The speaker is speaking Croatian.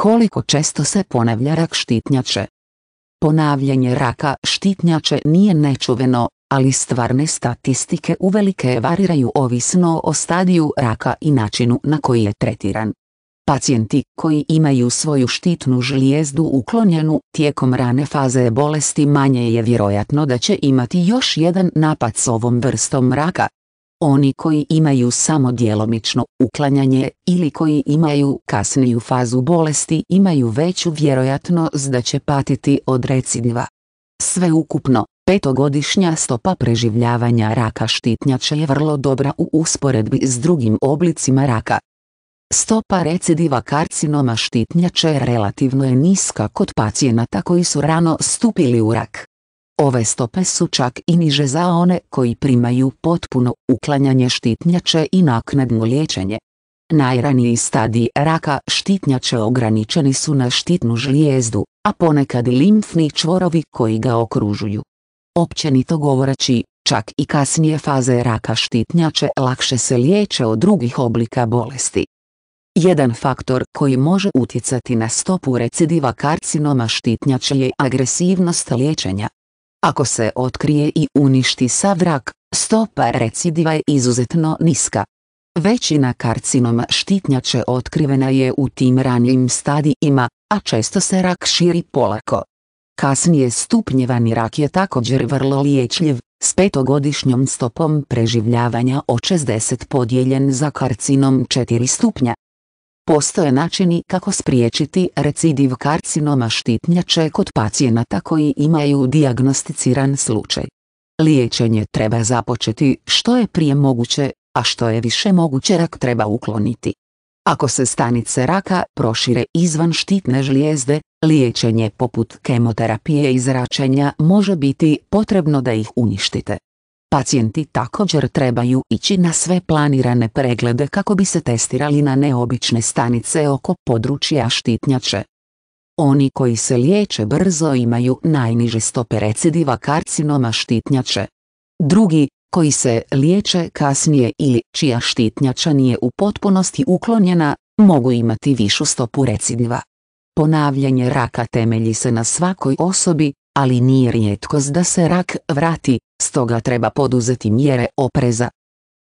Koliko često se ponavlja rak štitnjače? Ponavljanje raka štitnjače nije nečuveno, ali stvarne statistike uvelike variraju ovisno o stadiju raka i načinu na koji je tretiran. Pacijenti koji imaju svoju štitnu žlijezdu uklonjenu tijekom rane faze bolesti manje je vjerojatno da će imati još jedan napad s ovom vrstom raka, oni koji imaju samo djelomično uklanjanje ili koji imaju kasniju fazu bolesti imaju veću vjerojatnost da će patiti od recidiva. Sve ukupno, petogodišnja stopa preživljavanja raka štitnjače je vrlo dobra u usporedbi s drugim oblicima raka. Stopa recidiva karcinoma štitnjače relativno je niska kod pacijenata koji su rano stupili u rak. Ove stope su čak i niže za one koji primaju potpuno uklanjanje štitnjače i naknadno liječenje. Najraniji stadiji raka štitnjače ograničeni su na štitnu žlijezdu, a ponekad i limfni čvorovi koji ga okružuju. Općenito govoreći, čak i kasnije faze raka štitnjače lakše se liječe od drugih oblika bolesti. Jedan faktor koji može utjecati na stopu recidiva karcinoma štitnjače je agresivnost liječenja. Ako se otkrije i uništi sav rak, stopa recidiva je izuzetno niska. Većina karcinoma štitnjače otkrivena je u tim ranijim stadijima, a često se rak širi polako. Kasnije stupnjevani rak je također vrlo liječljiv, s petogodišnjom stopom preživljavanja od 60 podijeljen za karcinom 4 stupnja. Postoje načini kako spriječiti recidiv karcinoma štitnjače kod pacijenata koji imaju diagnosticiran slučaj. Liječenje treba započeti što je prije moguće, a što je više moguće rak treba ukloniti. Ako se stanice raka prošire izvan štitne žlijezde, liječenje poput kemoterapije i zračenja može biti potrebno da ih uništite. Pacijenti također trebaju ići na sve planirane preglede kako bi se testirali na neobične stanice oko područja štitnjače. Oni koji se liječe brzo imaju najniže stope recidiva karcinoma štitnjače. Drugi, koji se liječe kasnije ili čija štitnjača nije u potpunosti uklonjena, mogu imati višu stopu recidiva. Ponavljanje raka temelji se na svakoj osobi, ali nije rijetkost da se rak vrati, stoga treba poduzeti mjere opreza,